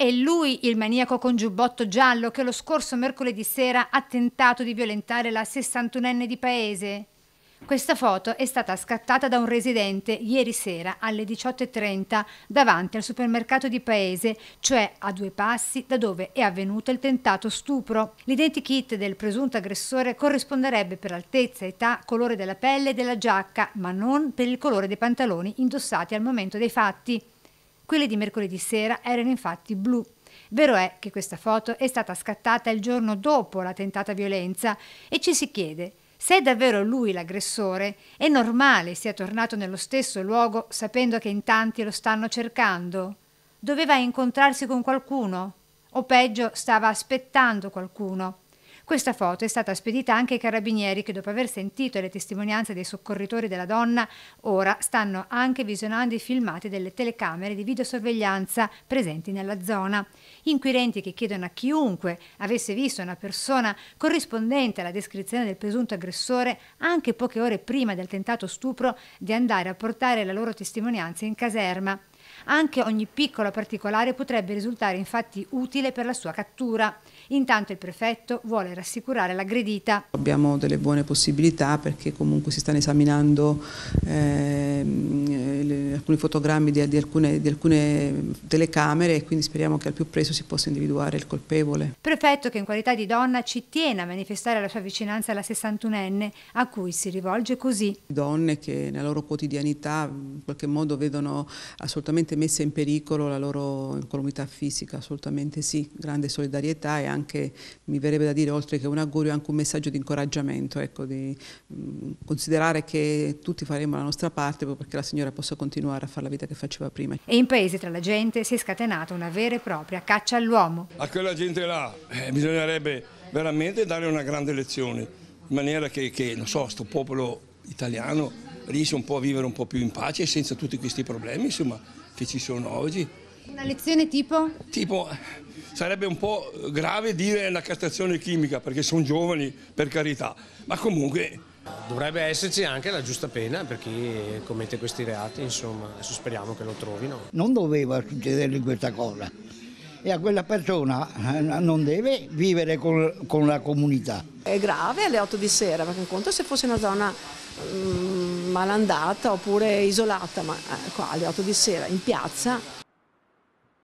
È lui il maniaco con giubbotto giallo che lo scorso mercoledì sera ha tentato di violentare la 61enne di paese. Questa foto è stata scattata da un residente ieri sera alle 18.30 davanti al supermercato di paese, cioè a due passi da dove è avvenuto il tentato stupro. L'identikit del presunto aggressore corrisponderebbe per altezza, età, colore della pelle e della giacca, ma non per il colore dei pantaloni indossati al momento dei fatti. Quelle di mercoledì sera erano infatti blu. Vero è che questa foto è stata scattata il giorno dopo la tentata violenza e ci si chiede se è davvero lui l'aggressore, è normale sia tornato nello stesso luogo sapendo che in tanti lo stanno cercando? Doveva incontrarsi con qualcuno? O peggio, stava aspettando qualcuno? Questa foto è stata spedita anche ai carabinieri che dopo aver sentito le testimonianze dei soccorritori della donna, ora stanno anche visionando i filmati delle telecamere di videosorveglianza presenti nella zona. Inquirenti che chiedono a chiunque avesse visto una persona corrispondente alla descrizione del presunto aggressore anche poche ore prima del tentato stupro di andare a portare la loro testimonianza in caserma. Anche ogni piccolo particolare potrebbe risultare infatti utile per la sua cattura. Intanto il prefetto vuole rassicurare l'aggredita. Abbiamo delle buone possibilità perché comunque si stanno esaminando eh, alcuni fotogrammi di, di, alcune, di, alcune, telecamere e quindi speriamo che al più presto si possa individuare il colpevole. Prefetto che in qualità di donna ci tiene a manifestare la sua vicinanza alla 61enne a cui si rivolge così. Donne che nella loro quotidianità in qualche modo vedono assolutamente messa in pericolo la loro incolumità fisica, assolutamente sì, grande solidarietà e anche mi verrebbe da dire oltre che un augurio anche un messaggio di incoraggiamento, ecco, di mh, mm, considerare che tutti faremo la nostra parte perché la signora possa continuare continuare a fare la vita che faceva prima. E in paese tra la gente si è scatenata una vera e propria caccia all'uomo. A quella gente là eh, bisognerebbe veramente dare una grande lezione, in maniera che, che non so, sto popolo italiano riesce un po' a vivere un po' più in pace senza tutti questi problemi insomma, che ci sono oggi. Una lezione tipo? Tipo, sarebbe un po' grave dire la castrazione chimica perché sono giovani, per carità, ma comunque Dovrebbe esserci anche la giusta pena per chi commette questi reati, insomma, adesso speriamo che lo trovino. Non doveva succedergli questa cosa e a quella persona eh, non deve vivere con, con la comunità. È grave alle 8 di sera perché in conto se fosse una zona um, malandata oppure isolata, ma qua ecco, alle 8 di sera in piazza